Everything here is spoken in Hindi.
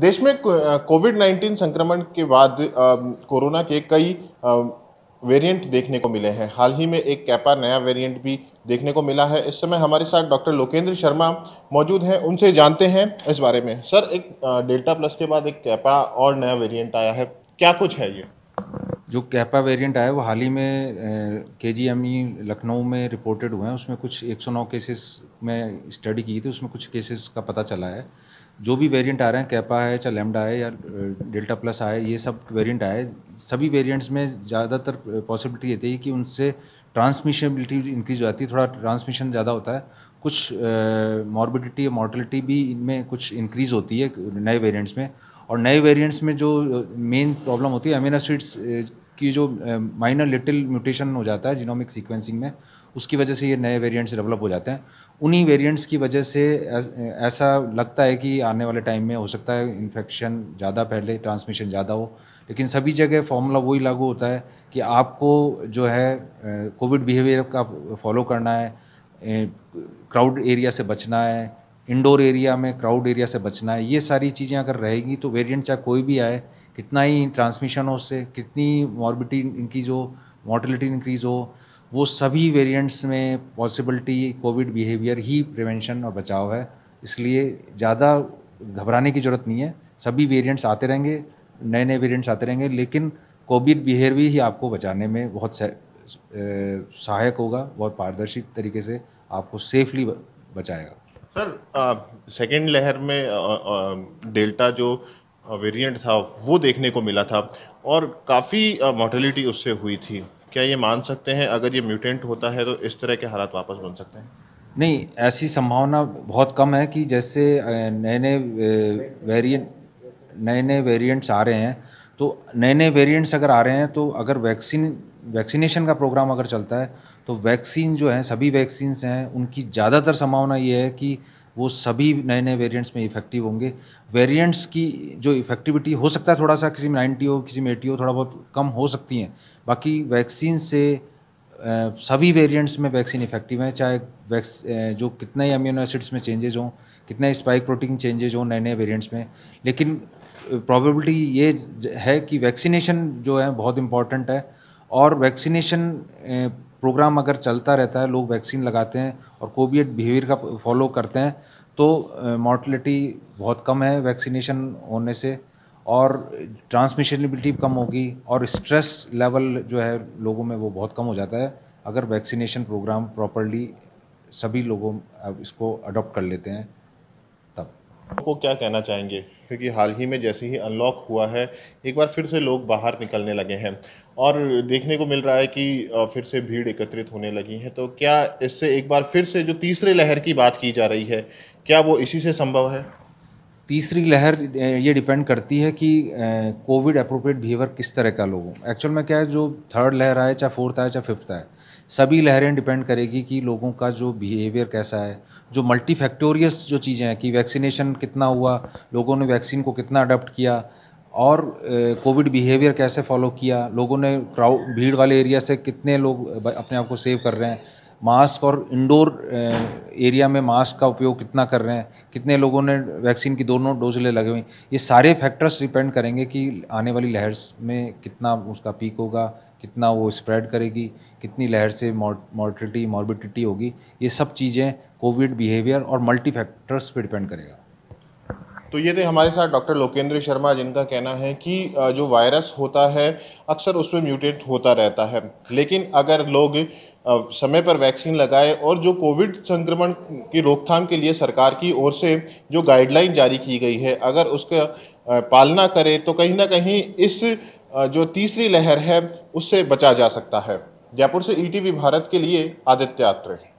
देश में कोविड 19 संक्रमण के बाद कोरोना के कई वेरिएंट देखने को मिले हैं हाल ही में एक कैपा नया वेरिएंट भी देखने को मिला है इस समय हमारे साथ डॉक्टर लोकेंद्र शर्मा मौजूद हैं उनसे जानते हैं इस बारे में सर एक डेल्टा प्लस के बाद एक कैपा और नया वेरिएंट आया है क्या कुछ है ये जो कैपा वेरिएंट आया वो हाल ही में के जी एम ई लखनऊ में रिपोर्टेड हुए हैं उसमें कुछ 109 केसेस में स्टडी की थी उसमें कुछ केसेस का पता चला है जो भी वेरिएंट आ रहे हैं कैपा है चाहे लेमडा है या डेल्टा प्लस आए ये सब वेरिएंट आए सभी वेरिएंट्स में ज़्यादातर पॉसिबिलिटी ये थी कि उनसे ट्रांसमिशनबिलिटी इंक्रीज हो जाती है थोड़ा ट्रांसमिशन ज़्यादा होता है कुछ मॉर्बिडिटी या मॉर्टलिटी भी इनमें कुछ इंक्रीज़ होती है नए वेरियंट्स में और नए वेरिएंट्स में जो मेन प्रॉब्लम होती है अमीनो एसिड्स की जो माइनर लिटिल म्यूटेशन हो जाता है जीनोमिक सीक्वेंसिंग में उसकी वजह से ये नए वेरिएंट्स डेवलप हो जाते हैं उन्हीं वेरिएंट्स की वजह से ऐसा लगता है कि आने वाले टाइम में हो सकता है इन्फेक्शन ज़्यादा फैले ट्रांसमिशन ज़्यादा हो लेकिन सभी जगह फॉर्मूला वही लागू होता है कि आपको जो है कोविड बिहेवियर का फॉलो करना है क्राउड एरिया से बचना है इंडोर एरिया में क्राउड एरिया से बचना है ये सारी चीज़ें अगर रहेगी तो वेरिएंट चाहे कोई भी आए कितना ही ट्रांसमिशन हो उससे कितनी मॉर्बिटी इनकी जो मॉर्टिलिटी इंक्रीज हो वो सभी वेरिएंट्स में पॉसिबिलिटी कोविड बिहेवियर ही प्रिवेंशन और बचाव है इसलिए ज़्यादा घबराने की ज़रूरत नहीं है सभी वेरिएंट्स आते रहेंगे नए नए वेरिएंट्स आते रहेंगे लेकिन कोविड बिहेवियर ही आपको बचाने में बहुत सहायक होगा बहुत पारदर्शी तरीके से आपको सेफली बचाएगा सर सेकेंड लहर में डेल्टा जो वेरिएंट था वो देखने को मिला था और काफ़ी मोर्टेलिटी उससे हुई थी क्या ये मान सकते हैं अगर ये म्यूटेंट होता है तो इस तरह के हालात वापस बन सकते हैं नहीं ऐसी संभावना बहुत कम है कि जैसे नए नए वेरिएंट नए नए वेरिएंट्स आ रहे हैं तो नए नए वेरिएंट्स अगर आ रहे हैं तो अगर वैक्सीन वैक्सीनेशन का प्रोग्राम अगर चलता है तो वैक्सीन जो है सभी वैक्सीन हैं उनकी ज़्यादातर संभावना ये है कि वो सभी नए नए वेरिएंट्स में इफेक्टिव होंगे वेरिएंट्स की जो इफेक्टिविटी हो सकता है थोड़ा सा किसी में नाइन्टी हो किसी में एटी हो थोड़ा बहुत कम हो सकती हैं बाकी वैक्सीन से सभी वेरिएंट्स में वैक्सीन इफेक्टिव है चाहे वैक्स जो कितने अम्यूनो एसिड्स में चेंजेज हों कितने स्पाइक प्रोटीन चेंजेज हों नए नए वेरियंट्स में लेकिन प्रॉबेबिलिटी ये है कि वैक्सीनेशन जो है बहुत इंपॉर्टेंट है और वैक्सीनेशन प्रोग्राम अगर चलता रहता है लोग वैक्सीन लगाते हैं और कोविड बिहेवियर का फॉलो करते हैं तो मॉर्टलिटी बहुत कम है वैक्सीनेशन होने से और ट्रांसमिशनबिलिटी कम होगी और स्ट्रेस लेवल जो है लोगों में वो बहुत कम हो जाता है अगर वैक्सीनेशन प्रोग्राम प्रॉपरली सभी लोगों इसको अडॉप्ट कर लेते हैं को क्या कहना चाहेंगे क्योंकि हाल ही में जैसे ही अनलॉक हुआ है एक बार फिर से लोग बाहर निकलने लगे हैं और देखने को मिल रहा है कि फिर से भीड़ एकत्रित होने लगी है तो क्या इससे एक बार फिर से जो तीसरी लहर की बात की जा रही है क्या वो इसी से संभव है तीसरी लहर ये डिपेंड करती है कि कोविड अप्रोप्रिएट बिहेवियर किस तरह का लोगों एक्चुअल में क्या है जो थर्ड लहर आए चाहे फोर्थ आए चाहे फिफ्थ आए सभी लहरें डिपेंड करेगी कि लोगों का जो बिहेवियर कैसा है जो मल्टी फैक्टोरियस जो चीज़ें हैं कि वैक्सीनेशन कितना हुआ लोगों ने वैक्सीन को कितना अडोप्ट किया और कोविड बिहेवियर कैसे फॉलो किया लोगों ने क्राउड भीड़ वाले एरिया से कितने लोग अपने आप को सेव कर रहे हैं मास्क और इंडोर एरिया में मास्क का उपयोग कितना कर रहे हैं कितने लोगों ने वैक्सीन की दोनों डोज ले लगे हुए ये सारे फैक्टर्स डिपेंड करेंगे कि आने वाली लहर में कितना उसका पीक होगा कितना वो स्प्रेड करेगी कितनी लहर से मॉर्टिटी मॉर्बिडिटी होगी ये सब चीज़ें कोविड बिहेवियर और मल्टी फैक्टर्स पर डिपेंड करेगा तो ये थे हमारे साथ डॉक्टर लोकेंद्र शर्मा जिनका कहना है कि जो वायरस होता है अक्सर उसमें म्यूटेट होता रहता है लेकिन अगर लोग समय पर वैक्सीन लगाए और जो कोविड संक्रमण की रोकथाम के लिए सरकार की ओर से जो गाइडलाइन जारी की गई है अगर उसका पालना करें तो कहीं ना कहीं इस जो तीसरी लहर है उससे बचा जा सकता है जयपुर से ईटीवी e भारत के लिए आदित्य आत्रे